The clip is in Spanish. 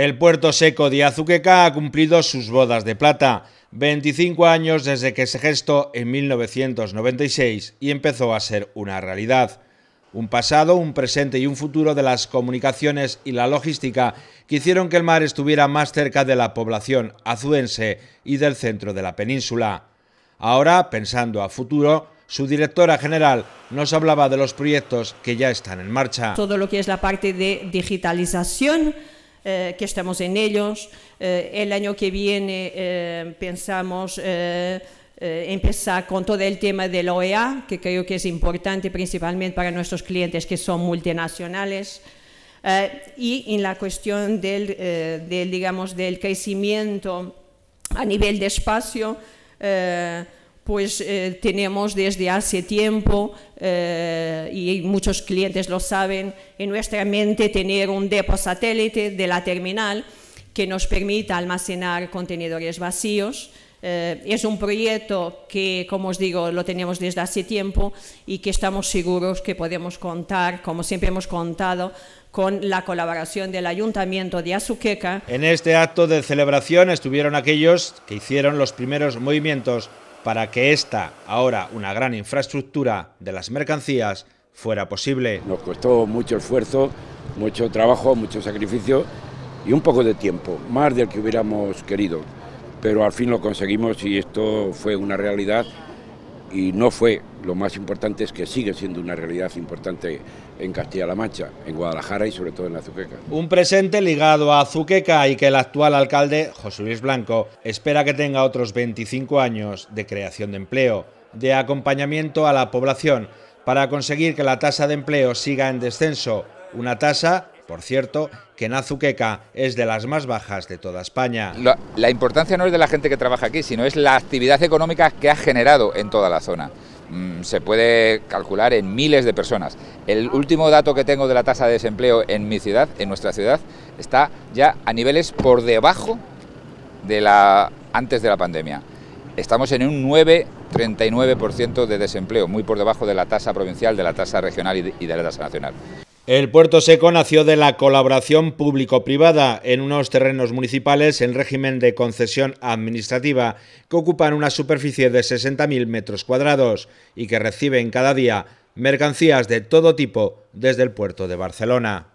El Puerto Seco de Azuqueca ha cumplido sus bodas de plata, 25 años desde que se gestó en 1996 y empezó a ser una realidad. Un pasado, un presente y un futuro de las comunicaciones y la logística que hicieron que el mar estuviera más cerca de la población azuense y del centro de la península. Ahora, pensando a futuro, su directora general nos hablaba de los proyectos que ya están en marcha. Todo lo que es la parte de digitalización, eh, que estamos en ellos. Eh, el año que viene eh, pensamos empezar con todo el tema de la OEA, que creo que es importante principalmente para nuestros clientes que son multinacionales. y en la cuestión del, digamos, del crecimiento a nivel de espacio, pues eh, tenemos desde hace tiempo, eh, y muchos clientes lo saben, en nuestra mente tener un depósito satélite de la terminal que nos permita almacenar contenedores vacíos. Eh, es un proyecto que, como os digo, lo tenemos desde hace tiempo y que estamos seguros que podemos contar, como siempre hemos contado, con la colaboración del Ayuntamiento de Azuqueca. En este acto de celebración estuvieron aquellos que hicieron los primeros movimientos para que esta, ahora una gran infraestructura de las mercancías, fuera posible. Nos costó mucho esfuerzo, mucho trabajo, mucho sacrificio y un poco de tiempo, más del que hubiéramos querido, pero al fin lo conseguimos y esto fue una realidad y no fue. Lo más importante es que sigue siendo una realidad importante en Castilla-La Mancha, en Guadalajara y sobre todo en Azuqueca. Un presente ligado a Azuqueca y que el actual alcalde, José Luis Blanco, espera que tenga otros 25 años de creación de empleo, de acompañamiento a la población, para conseguir que la tasa de empleo siga en descenso, una tasa por cierto, que Nazuqueca es de las más bajas de toda España. La, importancia no es de la gente que trabaja aquí, sino es la actividad económica que ha generado en toda la zona mm, se puede calcular en miles de personas. El último dato que tengo de la tasa de desempleo en mi ciudad, en nuestra ciudad, está ya a niveles por debajo de la antes de la pandemia. Estamos en un 9,39% de desempleo, muy por debajo de la tasa provincial, de la tasa regional y de la tasa nacional. El Puerto Seco nació de la colaboración público-privada en unos terrenos municipales en régimen de concesión administrativa que ocupan una superficie de 60.000 metros cuadrados y que reciben cada día mercancías de todo tipo desde el puerto de Barcelona.